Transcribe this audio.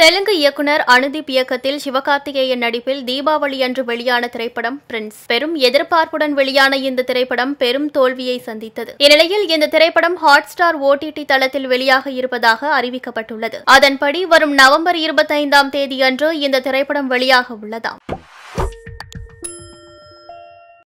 தெலுங்கு இயக்குனர் அனுதீப் இயக்கத்தில் சிவகார்த்திகேயன் நடிப்பில் தீபாவளி அன்று வெளியான திரைப்படம் பிரின்ஸ் பெரும் எதிர்பார்ப்புடன் வெளியான இந்த திரைப்படம் பெரும் தோல்வியை சந்தித்தது இந்நிலையில் இந்த திரைப்படம் ஹாட் ஸ்டார் ஓடிடி தளத்தில் வெளியாக இருப்பதாக அறிவிக்கப்பட்டுள்ளது அதன்படி வரும் நவம்பர் இருபத்தைந்தாம் தேதியன்று இந்த திரைப்படம் வெளியாக உள்ளதாம்